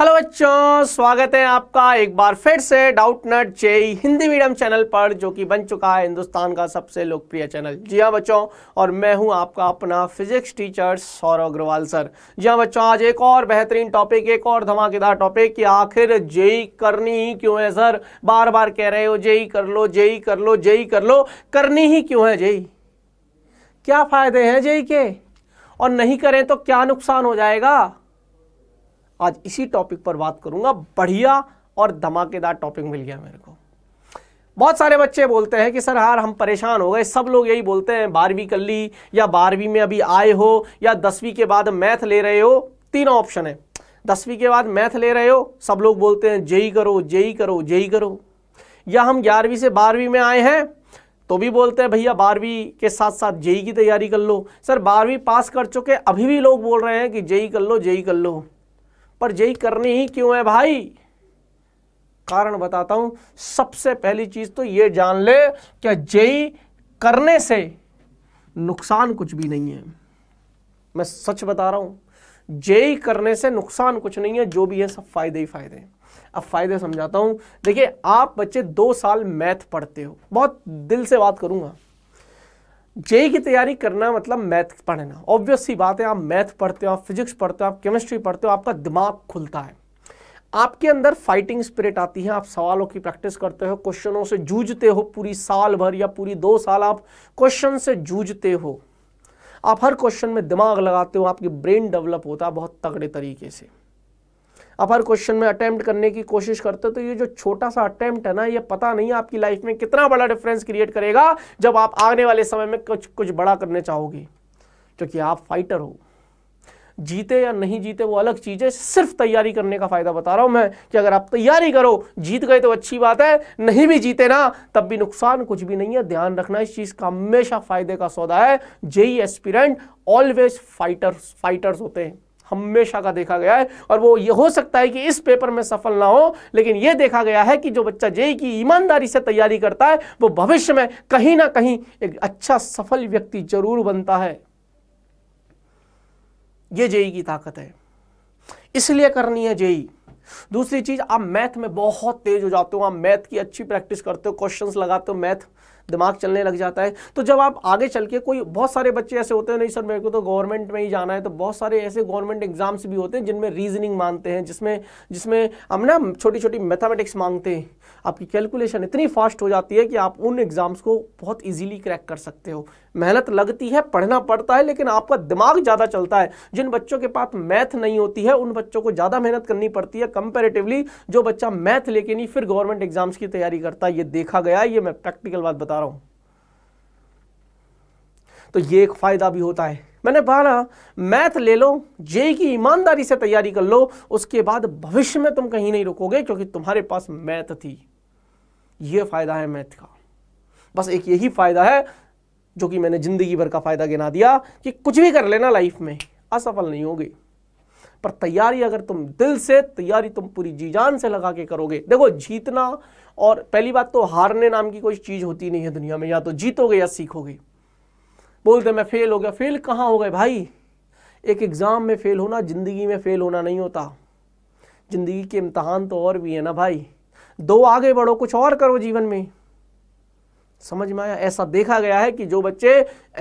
hello बच्चों स्वागत है आपका एक बार फिर से डाउट नट जे हिंदी मीडियम चैनल पर जो कि बन चुका है हिंदुस्तान का सबसे लोकप्रिय चैनल जी हाँ बच्चों और मैं हूं आपका अपना physics teacher Saurav Agrawal sir ji हाँ बच्चों आज एक और बेहतरीन टॉपिक एक और धमाकेदार टॉपिक कि आखिर जेई करनी ही क्यों है सर बार बार कह रहे हो जेई कर लो जेई कर लो जेई कर लो करनी ही क्यों है जेई क्या फायदे हैं जेई के और नहीं करें तो क्या नुकसान हो जाएगा आज इसी टॉपिक पर बात करूंगा बढ़िया और धमाकेदार टॉपिक मिल गया मेरे को बहुत सारे बच्चे बोलते हैं कि सर यार हम परेशान हो गए सब लोग यही बोलते हैं बारहवीं कर ली या बारहवीं में अभी आए हो या दसवीं के बाद मैथ ले रहे हो तीनों ऑप्शन है दसवीं के बाद मैथ ले रहे हो सब लोग बोलते हैं जेई करो जेई करो जेई करो या हम ग्यारहवीं से बारहवीं में आए हैं तो भी बोलते हैं भैया बारहवीं के साथ साथ जेई की तैयारी कर लो सर बारहवीं पास कर चुके अभी भी लोग बोल रहे हैं कि जेई कर लो जेई कर लो पर यही करनी ही क्यों है भाई कारण बताता हूं सबसे पहली चीज तो ये जान ले कि जेई करने से नुकसान कुछ भी नहीं है मैं सच बता रहा हूं जेई करने से नुकसान कुछ नहीं है जो भी है सब फायदे ही फायदे अब फायदे समझाता हूं देखिए आप बच्चे दो साल मैथ पढ़ते हो बहुत दिल से बात करूंगा जे की तैयारी करना मतलब मैथ पढ़ना ऑब्वियस सी बात है आप मैथ पढ़ते हो आप फिजिक्स पढ़ते हो आप केमिस्ट्री पढ़ते हो आपका दिमाग खुलता है आपके अंदर फाइटिंग स्पिरिट आती है आप सवालों की प्रैक्टिस करते हो क्वेश्चनों से जूझते हो पूरी साल भर या पूरी दो साल आप क्वेश्चन से जूझते हो आप हर क्वेश्चन में दिमाग लगाते हो आपकी ब्रेन डेवलप होता है बहुत तगड़े तरीके से आप हर क्वेश्चन में अटैम्प्ट करने की कोशिश करते हो तो ये जो छोटा सा अटैम्प्ट है ना ये पता नहीं आपकी लाइफ में कितना बड़ा डिफरेंस क्रिएट करेगा जब आप आने वाले समय में कुछ कुछ बड़ा करने चाहोगे क्योंकि आप फाइटर हो जीते या नहीं जीते वो अलग चीज़ है सिर्फ तैयारी करने का फ़ायदा बता रहा हूँ मैं कि अगर आप तैयारी करो जीत गए तो अच्छी बात है नहीं भी जीते ना तब भी नुकसान कुछ भी नहीं है ध्यान रखना इस चीज़ का हमेशा फ़ायदे का सौदा है JEE aspirant always fighters fighters होते हैं हमेशा का देखा गया है और वो ये हो सकता है कि इस पेपर में सफल ना हो लेकिन ये देखा गया है कि जो बच्चा जेई की ईमानदारी से तैयारी करता है वो भविष्य में कहीं ना कहीं एक अच्छा सफल व्यक्ति जरूर बनता है ये जेई की ताकत है इसलिए करनी है जेई दूसरी चीज आप मैथ में बहुत तेज हो जाते हो आप मैथ की अच्छी प्रैक्टिस करते हो क्वेश्चंस लगाते हो मैथ दिमाग चलने लग जाता है तो जब आप आगे चल के कोई बहुत सारे बच्चे ऐसे होते हैं नहीं सर मेरे को तो गवर्नमेंट में ही जाना है तो बहुत सारे ऐसे गवर्नमेंट एग्जाम्स भी होते हैं जिनमें रीजनिंग मांगते हैं जिसमें जिसमें हम ना छोटी छोटी मैथमेटिक्स मांगते हैं आपकी कैलकुलेशन इतनी फास्ट हो जाती है कि आप उन एग्ज़ाम्स को बहुत ईजिली क्रैक कर सकते हो मेहनत लगती है पढ़ना पड़ता है लेकिन आपका दिमाग ज़्यादा चलता है जिन बच्चों के पास मैथ नहीं होती है उन बच्चों को ज़्यादा मेहनत करनी पड़ती है कंपेरेटिवली जो बच्चा मैथ लेके नहीं फिर गवर्नमेंट एग्जाम्स की तैयारी करता है ये देखा गया ये मैं प्रैक्टिकल बात बता बता रहा हूं तो ये एक फ़ायदा भी होता है मैंने बोला मैथ ले लो जे की ईमानदारी से तैयारी कर लो उसके बाद भविष्य में तुम कहीं नहीं रुकोगे क्योंकि तुम्हारे पास मैथ थी ये फ़ायदा है मैथ का बस एक यही फ़ायदा है जो कि मैंने ज़िंदगी भर का फ़ायदा गिना दिया कि कुछ भी कर लेना लाइफ में असफल नहीं होगी पर तैयारी अगर तुम दिल से तैयारी तुम पूरी जी जान से लगा के करोगे देखो जीतना और पहली बात तो हारने नाम की कोई चीज़ होती नहीं है दुनिया में या तो जीतोगे या सीखोगे बोलते मैं फेल हो गया फेल कहाँ हो गए भाई एक एग्ज़ाम में फ़ेल होना ज़िंदगी में फ़ेल होना नहीं होता ज़िंदगी के इम्तहान तो और भी है ना भाई दो आगे बढ़ो कुछ और करो जीवन में समझ में आया ऐसा देखा गया है कि जो बच्चे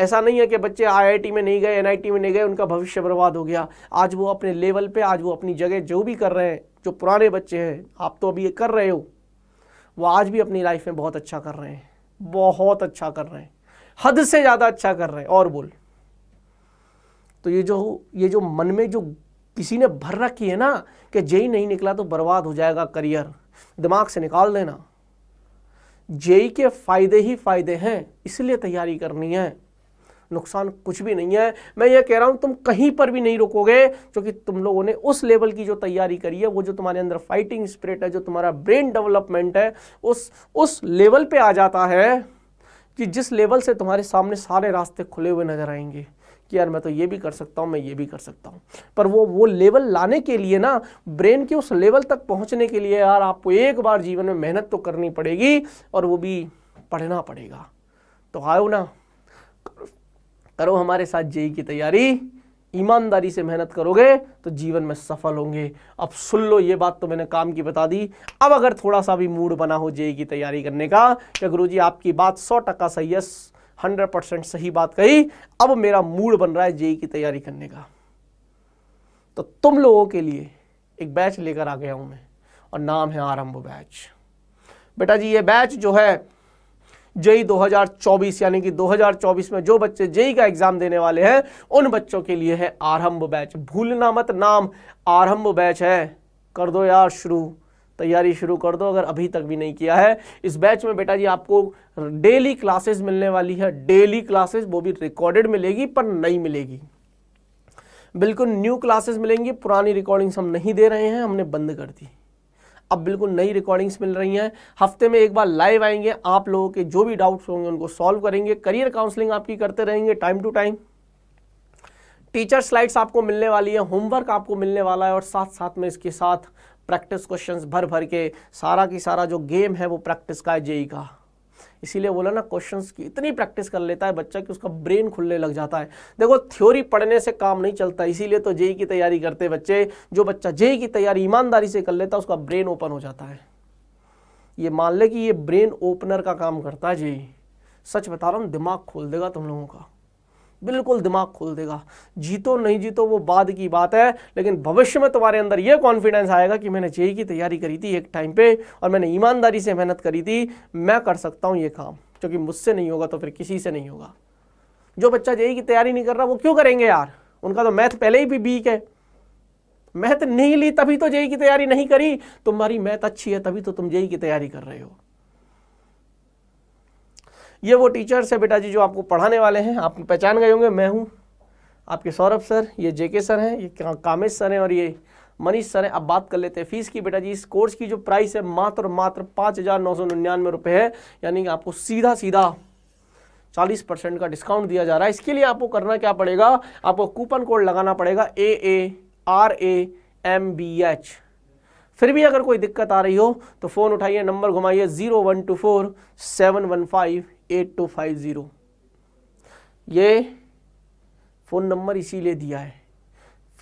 ऐसा नहीं है कि बच्चे आईआईटी में नहीं गए एनआईटी में नहीं गए उनका भविष्य बर्बाद हो गया आज वो अपने लेवल पे आज वो अपनी जगह जो भी कर रहे हैं जो पुराने बच्चे हैं आप तो अभी ये कर रहे हो वो आज भी अपनी लाइफ में बहुत अच्छा कर रहे हैं बहुत अच्छा कर रहे हैं हद से ज़्यादा अच्छा कर रहे हैं और बोल तो ये जो ये जो मन में जो किसी ने भर रखी है ना कि जेई नहीं निकला तो बर्बाद हो जाएगा करियर दिमाग से निकाल देना जेई के फ़ायदे ही फ़ायदे हैं इसलिए तैयारी करनी है नुकसान कुछ भी नहीं है मैं ये कह रहा हूँ तुम कहीं पर भी नहीं रुकोगे क्योंकि तुम लोगों ने उस लेवल की जो तैयारी करी है वो जो तुम्हारे अंदर फाइटिंग स्प्रिट है जो तुम्हारा ब्रेन डेवलपमेंट है उस उस लेवल पर आ जाता है कि जिस लेवल से तुम्हारे सामने सारे रास्ते खुले हुए नजर आएंगे कि यार मैं तो ये भी कर सकता हूँ मैं ये भी कर सकता हूँ पर वो वो लेवल लाने के लिए ना ब्रेन के उस लेवल तक पहुँचने के लिए यार आपको एक बार जीवन में मेहनत तो करनी पड़ेगी और वो भी पढ़ना पड़ेगा तो आओ ना करो हमारे साथ जेई की तैयारी ईमानदारी से मेहनत करोगे तो जीवन में सफल होंगे अब सुन लो ये बात तो मैंने काम की बता दी अब अगर थोड़ा सा भी मूड बना हो जेई की तैयारी करने का क्या गुरु जी आपकी बात सौ टका सही है हंड्रेड परसेंट सही बात कही अब मेरा मूड बन रहा है जेई की तैयारी करने का तो तुम लोगों के लिए एक बैच लेकर आ गया हूं मैं और नाम है आरंभ बैच बेटा जी ये बैच जो है जेई 2024 यानी कि 2024 में जो बच्चे जेई का एग्जाम देने वाले हैं उन बच्चों के लिए है आरंभ बैच भूलना मत नाम आरंभ बैच है कर दो यार शुरू तैयारी शुरू कर दो अगर अभी तक भी नहीं किया है इस बैच में बेटा जी आपको डेली क्लासेस मिलने वाली है डेली क्लासेस वो भी रिकॉर्डेड मिलेगी पर नहीं मिलेगी बिल्कुल न्यू क्लासेस मिलेंगी पुरानी रिकॉर्डिंग्स हम नहीं दे रहे हैं हमने बंद कर दी अब बिल्कुल नई रिकॉर्डिंग्स मिल रही हैं हफ्ते में एक बार लाइव आएंगे आप लोगों के जो भी डाउट्स होंगे उनको सॉल्व करेंगे करियर काउंसलिंग आपकी करते रहेंगे time to time teacher slides आपको मिलने वाली है होमवर्क आपको मिलने वाला है और साथ साथ में इसके साथ प्रैक्टिस क्वेश्चंस भर भर के सारा की सारा जो गेम है वो प्रैक्टिस का है जेई का इसीलिए बोला ना क्वेश्चन की इतनी प्रैक्टिस कर लेता है बच्चा कि उसका ब्रेन खुलने लग जाता है देखो थ्योरी पढ़ने से काम नहीं चलता इसीलिए तो जेई की तैयारी करते बच्चे जो बच्चा जेई की तैयारी ईमानदारी से कर लेता है उसका ब्रेन ओपन हो जाता है ये मान ले कि ये ब्रेन ओपनर का काम करता है जेई सच बता रहा हूँ दिमाग खोल देगा तुम लोगों का बिल्कुल दिमाग खोल देगा जीतो नहीं जीतो वो बाद की बात है लेकिन भविष्य में तुम्हारे अंदर ये कॉन्फिडेंस आएगा कि मैंने जेई की तैयारी करी थी एक टाइम पे और मैंने ईमानदारी से मेहनत करी थी मैं कर सकता हूँ ये काम क्योंकि मुझसे नहीं होगा तो फिर किसी से नहीं होगा जो बच्चा जेई की तैयारी नहीं कर रहा वो क्यों करेंगे यार उनका तो मैथ पहले ही भी वीक है मैथ नहीं ली तभी तो जेई की तैयारी नहीं करी तुम्हारी मैथ अच्छी है तभी तो तुम जेई की तैयारी कर रहे हो ये वो टीचर्स है बेटा जी जो आपको पढ़ाने वाले हैं आप पहचान गए होंगे मैं हूँ आपके सौरभ सर ये जेके सर हैं ये कामेश सर हैं और ये मनीष सर हैं अब बात कर लेते हैं फीस की बेटा जी इस कोर्स की जो प्राइस है मात्र मात्र पाँच हज़ार नौ सौ निन्यानवे रुपये है यानी कि आपको सीधा सीधा चालीस परसेंट का डिस्काउंट दिया जा रहा है इसके लिए आपको करना क्या पड़ेगा आपको कूपन कोड लगाना पड़ेगा A A R A M B H फिर भी अगर कोई दिक्कत आ रही हो तो फ़ोन उठाइए नंबर घुमाइए zero one two four seven one five eight two five zero ये फ़ोन नंबर इसीलिए दिया है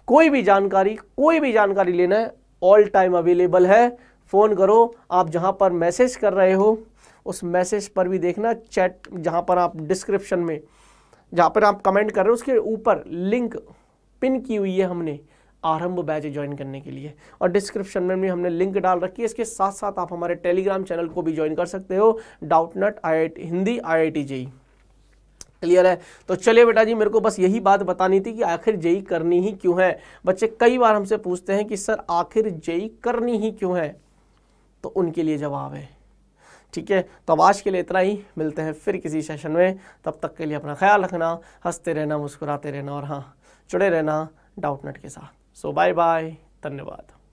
कोई भी जानकारी कोई भी जानकारी लेना है ऑल टाइम अवेलेबल है फ़ोन करो आप जहाँ पर मैसेज कर रहे हो उस मैसेज पर भी देखना चैट जहाँ पर आप डिस्क्रिप्शन में जहाँ पर आप कमेंट कर रहे हो उसके ऊपर लिंक पिन की हुई है हमने आरंभ बैच ज्वाइन करने के लिए और डिस्क्रिप्शन में भी हमने लिंक डाल रखी है इसके साथ साथ आप हमारे टेलीग्राम चैनल को भी ज्वाइन कर सकते हो डाउटनट आई हिंदी आई आई क्लियर है तो चलिए बेटा जी मेरे को बस यही बात बतानी थी कि आखिर जेई e करनी ही क्यों है बच्चे कई बार हमसे पूछते हैं कि सर आखिर जेई e करनी ही क्यों है तो उनके लिए जवाब है ठीक है तो अब आज के लिए इतना ही मिलते हैं फिर किसी सेशन में तब तक के लिए अपना ख्याल रखना हंसते रहना मुस्कुराते रहना और हाँ जुड़े रहना डाउटनेट के साथ सो बाय बाय धन्यवाद